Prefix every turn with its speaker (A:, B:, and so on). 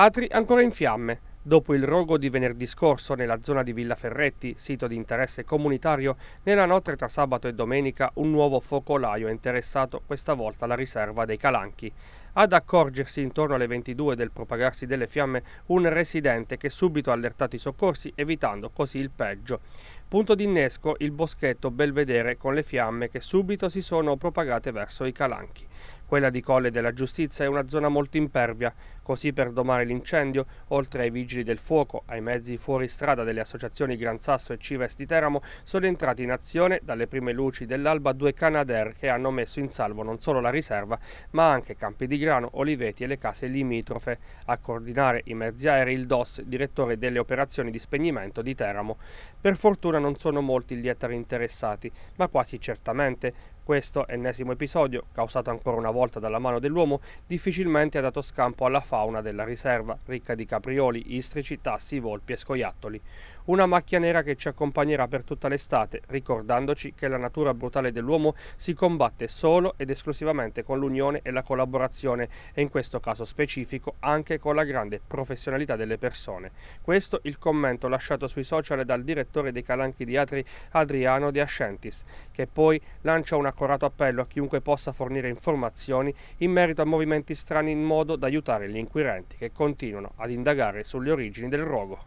A: Atri ancora in fiamme. Dopo il rogo di venerdì scorso nella zona di Villa Ferretti, sito di interesse comunitario, nella notte tra sabato e domenica un nuovo focolaio è interessato questa volta alla riserva dei Calanchi. Ad accorgersi intorno alle 22 del propagarsi delle fiamme un residente che subito ha allertato i soccorsi evitando così il peggio. Punto d'innesco il boschetto Belvedere con le fiamme che subito si sono propagate verso i Calanchi. Quella di Colle della Giustizia è una zona molto impervia, così per domare l'incendio, oltre ai vigili del fuoco, ai mezzi fuoristrada delle associazioni Gran Sasso e Cives di Teramo, sono entrati in azione dalle prime luci dell'alba due Canadair che hanno messo in salvo non solo la riserva, ma anche Campi di Grano, Oliveti e le case limitrofe. A coordinare i mezzi aerei il DOS, direttore delle operazioni di spegnimento di Teramo. Per fortuna non sono molti gli ettari interessati, ma quasi certamente questo ennesimo episodio, causato ancora una volta dalla mano dell'uomo, difficilmente ha dato scampo alla fauna della riserva, ricca di caprioli, istrici, tassi, volpi e scoiattoli. Una macchia nera che ci accompagnerà per tutta l'estate, ricordandoci che la natura brutale dell'uomo si combatte solo ed esclusivamente con l'unione e la collaborazione, e in questo caso specifico anche con la grande professionalità delle persone. Questo il commento lasciato sui social dal direttore dei Calanchi di Atri, Adriano De Ascentis, che poi lancia una accorato appello a chiunque possa fornire informazioni in merito a movimenti strani in modo da aiutare gli inquirenti che continuano ad indagare sulle origini del rogo.